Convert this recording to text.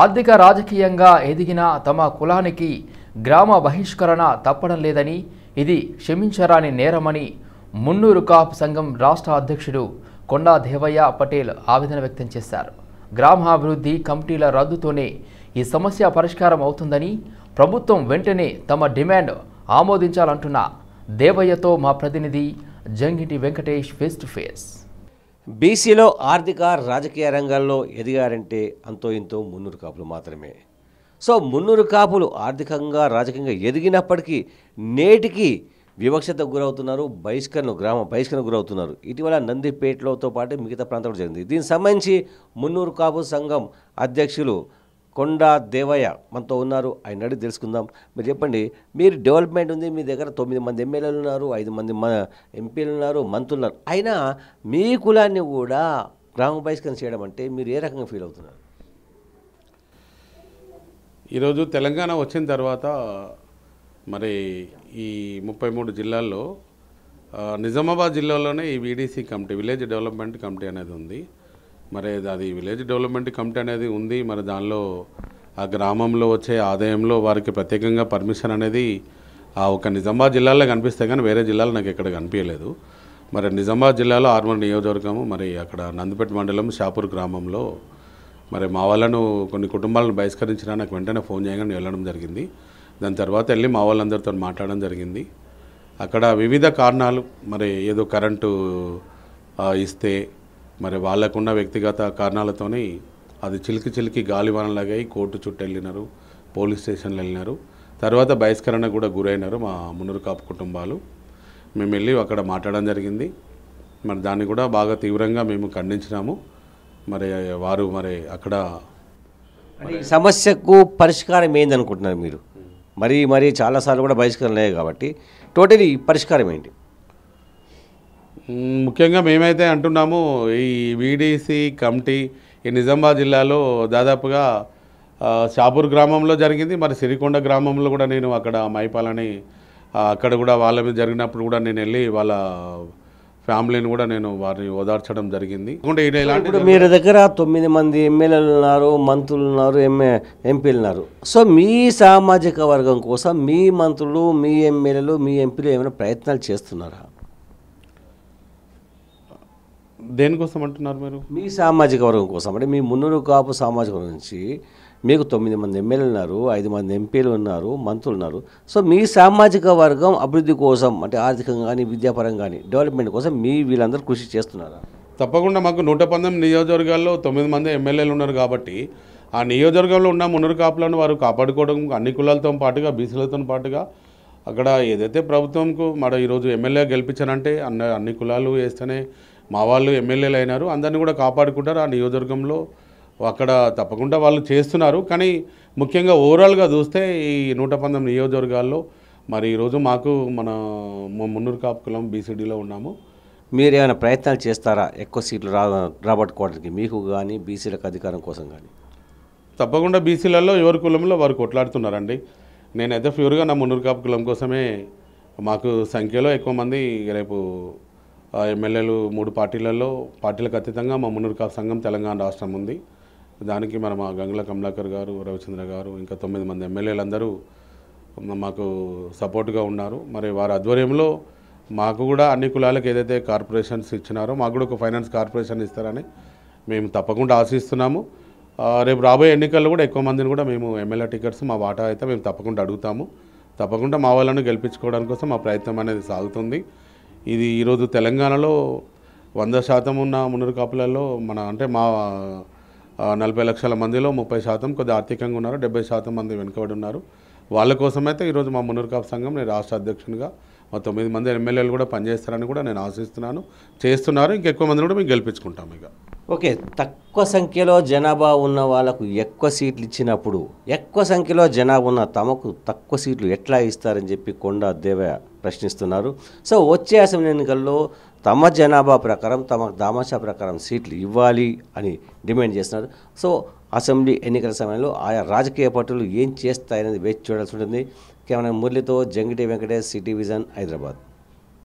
ఆర్థిక రాజకీయంగా ఎదిగిన తమ కులానికి గ్రామ బహిష్కరణ తప్పడం లేదని ఇది క్షమించరాని నేరమని మున్నూరు కాప్ సంఘం రాష్ట్ర అధ్యక్షుడు కొండా దేవయ్య పటేల్ ఆవేదన వ్యక్తం చేశారు గ్రామాభివృద్ధి కమిటీల రద్దుతోనే ఈ సమస్య పరిష్కారం అవుతుందని ప్రభుత్వం వెంటనే తమ డిమాండ్ ఆమోదించాలంటున్న దేవయ్యతో మా ప్రతినిధి Jangiti Venkatesh face to face బీసీలో ఆర్థిక రాజకీయ రంగాల్లో ఎదిగారంటే అంతో ఇంతో మున్నూరు కాపులు మాత్రమే సో మున్నూరు కాపులు ఆర్థికంగా రాజకీయంగా ఎదిగినప్పటికీ నేటికి వివక్షతకు గురవుతున్నారు బహిష్కరణ గ్రామ బహిష్కరణ గురవుతున్నారు ఇటీవల నందిపేటలోతో పాటు మిగతా ప్రాంతాలు జరిగింది దీనికి సంబంధించి మున్నూరు కాపు సంఘం అధ్యక్షులు కొండా దేవయ్య మనతో ఉన్నారు ఆయన అడిగి తెలుసుకుందాం మీరు చెప్పండి మీరు డెవలప్మెంట్ ఉంది మీ దగ్గర తొమ్మిది మంది ఎమ్మెల్యేలు ఉన్నారు ఐదు మంది ఎంపీలు ఉన్నారు మంత్రులు ఉన్నారు అయినా మీ కులాన్ని కూడా గ్రామ బహిష్కరణ చేయడం అంటే మీరు ఏ రకంగా ఫీల్ అవుతున్నారు ఈరోజు తెలంగాణ వచ్చిన తర్వాత మరి ఈ ముప్పై మూడు జిల్లాల్లో నిజామాబాద్ జిల్లాలోనే ఈ VDC committee village development committee అనేది ఉంది మరి అది విలేజ్ డెవలప్మెంట్ కమిటీ అనేది ఉంది మరి దానిలో ఆ గ్రామంలో వచ్చే ఆదాయంలో వారికి ప్రత్యేకంగా పర్మిషన్ అనేది ఆ ఒక నిజామాబాద్ జిల్లాలో కనిపిస్తే కానీ వేరే జిల్లాలో నాకు ఎక్కడ కనిపించలేదు మరి నిజామాబాద్ జిల్లాలో ఆర్మూర్ నియోజకవర్గము మరి అక్కడ నందిపేట మండలం షాపూర్ గ్రామంలో మరి మా వాళ్ళను కొన్ని కుటుంబాలను బహిష్కరించిన నాకు వెంటనే ఫోన్ చేయగానే వెళ్ళడం జరిగింది దాని తర్వాత వెళ్ళి మా వాళ్ళందరితో మాట్లాడడం జరిగింది అక్కడ వివిధ కారణాలు మరి ఏదో కరెంటు ఇస్తే మరి వాళ్ళకున్న వ్యక్తిగత కారణాలతోనే అది చిలికి చిలికి గాలివానలాగా కోర్టు చుట్టూ వెళ్ళినారు పోలీస్ స్టేషన్లు వెళ్ళినారు తర్వాత బహిష్కరణకు కూడా గురైనారు మా మునురు కాపు కుటుంబాలు మేము వెళ్ళి అక్కడ మాట్లాడడం జరిగింది మరి దాన్ని కూడా బాగా తీవ్రంగా మేము ఖండించినాము మరి వారు మరి అక్కడ సమస్యకు పరిష్కారం అనుకుంటున్నారు మీరు మరి మరి చాలాసార్లు కూడా బహిష్కరణ కాబట్టి టోటలీ పరిష్కారం ఏంటి ముఖ్యంగా మేమైతే అంటున్నాము ఈ వీడీసీ కమిటీ ఈ నిజామాబాద్ జిల్లాలో దాదాపుగా షాపూర్ గ్రామంలో జరిగింది మరి సిరికొండ గ్రామంలో కూడా నేను అక్కడ మైపాలని అక్కడ కూడా వాళ్ళ మీద జరిగినప్పుడు కూడా నేను వెళ్ళి వాళ్ళ ఫ్యామిలీని కూడా నేను వారిని ఓదార్చడం జరిగింది మీరు దగ్గర తొమ్మిది మంది ఎమ్మెల్యేలు ఉన్నారు మంత్రులు ఉన్నారు ఎంఏ ఎంపీలు ఉన్నారు సో మీ సామాజిక వర్గం కోసం మీ మంత్రులు మీ ఎమ్మెల్యేలు మీ ఎంపీలు ఏమైనా ప్రయత్నాలు చేస్తున్నారా దేనికోసం అంటున్నారు మీరు మీ సామాజిక వర్గం కోసం అంటే మీ మున్నూరు కాపు సామాజిక వర్గం నుంచి మీకు తొమ్మిది మంది ఎమ్మెల్యేలు ఉన్నారు ఐదు మంది ఎంపీలు ఉన్నారు మంత్రులు ఉన్నారు సో మీ సామాజిక వర్గం అభివృద్ధి కోసం అంటే ఆర్థికంగా కానీ విద్యాపరంగా కానీ డెవలప్మెంట్ కోసం మీ వీళ్ళందరూ కృషి చేస్తున్నారా తప్పకుండా మాకు నూట పంతొమ్మిది నియోజకవర్గాల్లో తొమ్మిది మంది ఎమ్మెల్యేలు ఉన్నారు కాబట్టి ఆ నియోజకవర్గంలో ఉన్న మునురు కాపులను వారు కాపాడుకోవడం అన్ని కులాలతో పాటుగా బీసీలతో పాటుగా అక్కడ ఏదైతే ప్రభుత్వంకు మన ఈరోజు ఎమ్మెల్యే గెలిపించారంటే అన్న అన్ని కులాలు వేస్తేనే మా వాళ్ళు ఎమ్మెల్యేలు అయినారు అందరినీ కూడా కాపాడుకుంటారు ఆ నియోజకవర్గంలో అక్కడ తప్పకుండా వాళ్ళు చేస్తున్నారు కానీ ముఖ్యంగా ఓవరాల్గా చూస్తే ఈ నూట పంతొమ్మిది నియోజకవర్గాల్లో మరి ఈరోజు మాకు మన మున్నూరు కాపు కులం బీసీడీలో ఉన్నాము మీరు ఏమైనా ప్రయత్నాలు చేస్తారా ఎక్కువ సీట్లు రా రాబట్టుకోవడానికి మీకు కానీ బీసీలకు అధికారం కోసం కానీ తప్పకుండా బీసీలలో ఎవరి కులంలో వారు కొట్లాడుతున్నారండి నేనైతే ఫ్యూర్గా నా మున్నూరు కాపు కులం కోసమే మాకు సంఖ్యలో ఎక్కువ మంది రేపు ఎమ్మెల్యేలు మూడు పార్టీలలో పార్టీలకు అతీతంగా మా మున్నూరు కాపు సంఘం తెలంగాణ రాష్ట్రం ఉంది దానికి మన మా గంగుల కమలాకర్ గారు రవిచంద్ర గారు ఇంకా తొమ్మిది మంది ఎమ్మెల్యేలందరూ మాకు సపోర్ట్గా ఉన్నారు మరి వారి ఆధ్వర్యంలో మాకు కూడా అన్ని కులాలకు ఏదైతే కార్పొరేషన్స్ ఇచ్చినారో మాకు కూడా ఒక ఫైనాన్స్ కార్పొరేషన్ ఇస్తారని మేము తప్పకుండా ఆశిస్తున్నాము రేపు రాబోయే ఎన్నికల్లో కూడా ఎక్కువ మందిని కూడా మేము ఎమ్మెల్యే టికెట్స్ మా వాటా అయితే మేము తప్పకుండా అడుగుతాము తప్పకుండా మా వాళ్ళను గెలిపించుకోవడానికి కోసం మా ప్రయత్నం అనేది సాగుతుంది ఇది ఈరోజు తెలంగాణలో వంద శాతం ఉన్న మునురు కాపులలో మన అంటే మా నలభై లక్షల మందిలో ముప్పై శాతం కొద్దిగా ఆర్థికంగా ఉన్నారు డెబ్బై శాతం మంది వెనుకబడి ఉన్నారు వాళ్ళ కోసమైతే ఈరోజు మా మునుర్కాపు సంఘం నేను రాష్ట్ర అధ్యక్షునిగా మా తొమ్మిది మంది ఎమ్మెల్యేలు కూడా పనిచేస్తారని కూడా నేను ఆశిస్తున్నాను చేస్తున్నారు ఇంకెక్కువ మంది కూడా మేము గెలిపించుకుంటాం ఇక ఓకే తక్కువ సంఖ్యలో జనాభా ఉన్న వాళ్ళకు ఎక్కువ సీట్లు ఇచ్చినప్పుడు ఎక్కువ సంఖ్యలో జనాభా ఉన్న తమకు తక్కువ సీట్లు ఎట్లా ఇస్తారని చెప్పి కొండ దేవ ప్రశ్నిస్తున్నారు సో వచ్చే అసెంబ్లీ ఎన్నికల్లో తమ జనాభా ప్రకారం తమ దామాషా ప్రకారం సీట్లు ఇవ్వాలి అని డిమాండ్ చేస్తున్నారు సో అసెంబ్లీ ఎన్నికల సమయంలో ఆయా రాజకీయ పార్టీలు ఏం చేస్తాయనేది వేచి చూడాల్సి ఉంటుంది కేవలం మురళితో జంగిటి వెంకటేష్ సిటీ విజన్ హైదరాబాద్